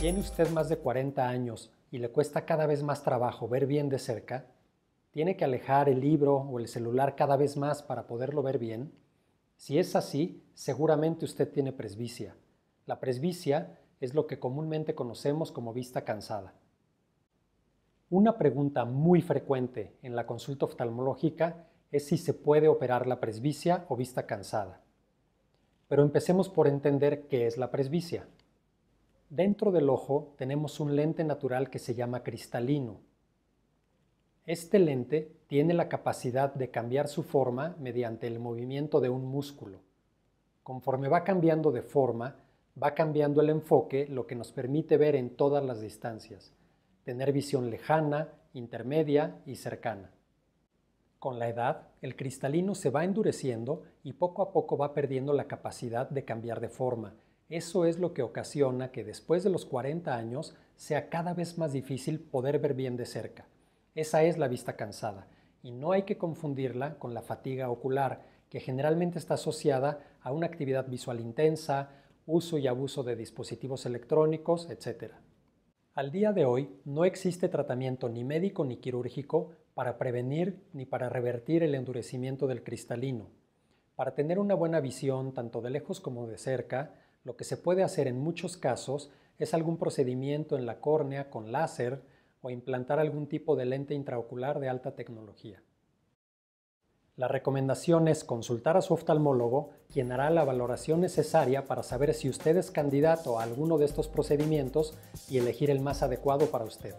tiene usted más de 40 años y le cuesta cada vez más trabajo ver bien de cerca, tiene que alejar el libro o el celular cada vez más para poderlo ver bien. Si es así, seguramente usted tiene presbicia. La presbicia es lo que comúnmente conocemos como vista cansada. Una pregunta muy frecuente en la consulta oftalmológica es si se puede operar la presbicia o vista cansada. Pero empecemos por entender qué es la presbicia. Dentro del ojo tenemos un lente natural que se llama cristalino. Este lente tiene la capacidad de cambiar su forma mediante el movimiento de un músculo. Conforme va cambiando de forma, va cambiando el enfoque, lo que nos permite ver en todas las distancias, tener visión lejana, intermedia y cercana. Con la edad, el cristalino se va endureciendo y poco a poco va perdiendo la capacidad de cambiar de forma, eso es lo que ocasiona que después de los 40 años sea cada vez más difícil poder ver bien de cerca. Esa es la vista cansada y no hay que confundirla con la fatiga ocular, que generalmente está asociada a una actividad visual intensa, uso y abuso de dispositivos electrónicos, etc. Al día de hoy no existe tratamiento ni médico ni quirúrgico para prevenir ni para revertir el endurecimiento del cristalino. Para tener una buena visión tanto de lejos como de cerca, lo que se puede hacer en muchos casos es algún procedimiento en la córnea con láser o implantar algún tipo de lente intraocular de alta tecnología. La recomendación es consultar a su oftalmólogo, quien hará la valoración necesaria para saber si usted es candidato a alguno de estos procedimientos y elegir el más adecuado para usted.